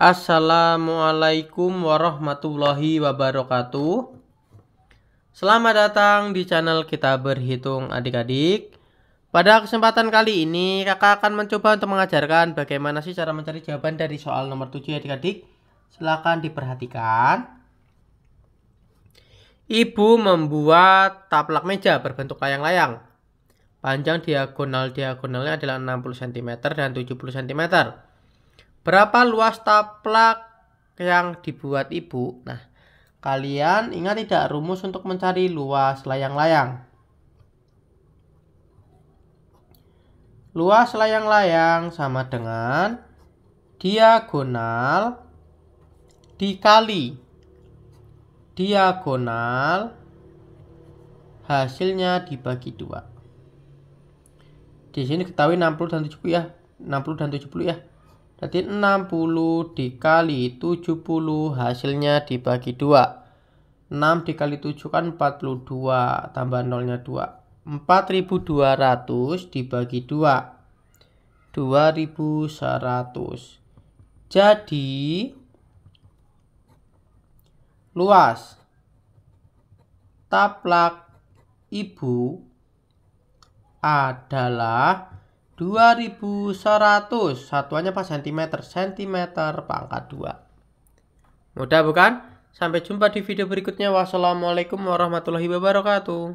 Assalamualaikum warahmatullahi wabarakatuh. Selamat datang di channel kita berhitung adik-adik. Pada kesempatan kali ini, kakak akan mencoba untuk mengajarkan bagaimana sih cara mencari jawaban dari soal nomor 7 adik-adik. Silahkan diperhatikan. Ibu membuat taplak meja berbentuk layang-layang. Panjang diagonal-diagonalnya adalah 60 cm dan 70 cm Berapa luas taplak yang dibuat ibu? Nah, kalian ingat tidak rumus untuk mencari luas layang-layang? Luas layang-layang sama dengan diagonal dikali diagonal hasilnya dibagi dua. Di sini ketahui 60 dan 70 ya. 60 dan 70 ya. Jadi 60 dikali 70 hasilnya dibagi 2. 6 dikali 7 kan 42 tambah 0-nya 2. 4200 dibagi 2. 2100. Jadi luas taplak ibu adalah 2100 satuannya pas cm cm pangkat 2 mudah bukan sampai jumpa di video berikutnya wassalamualaikum warahmatullahi wabarakatuh